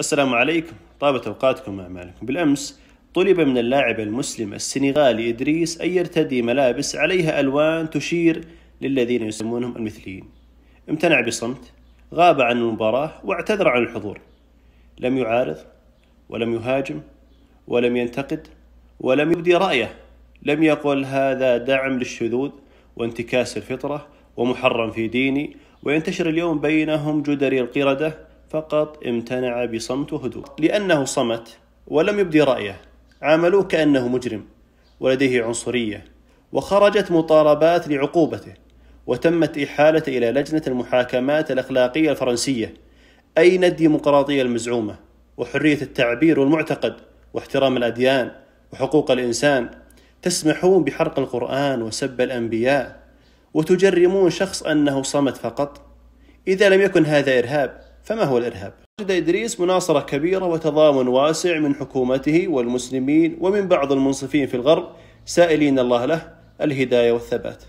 السلام عليكم طابت أوقاتكم وأعمالكم بالأمس طلب من اللاعب المسلم السنغالي إدريس أن يرتدي ملابس عليها ألوان تشير للذين يسمونهم المثليين امتنع بصمت غاب عن المباراة واعتذر عن الحضور لم يعارض ولم يهاجم ولم ينتقد ولم يبدي رأيه لم يقل هذا دعم للشذوذ وانتكاس الفطرة ومحرم في ديني وينتشر اليوم بينهم جدري القردة فقط امتنع بصمت وهدوء لأنه صمت ولم يبدي رأيه عاملوه كأنه مجرم ولديه عنصرية وخرجت مطالبات لعقوبته وتمت إحالته إلى لجنة المحاكمات الأخلاقية الفرنسية أين الديمقراطية المزعومة وحرية التعبير والمعتقد واحترام الأديان وحقوق الإنسان تسمحون بحرق القرآن وسب الأنبياء وتجرمون شخص أنه صمت فقط إذا لم يكن هذا إرهاب فما هو الإرهاب؟ وجد إدريس مناصرة كبيرة وتضامن واسع من حكومته والمسلمين ومن بعض المنصفين في الغرب سائلين الله له الهداية والثبات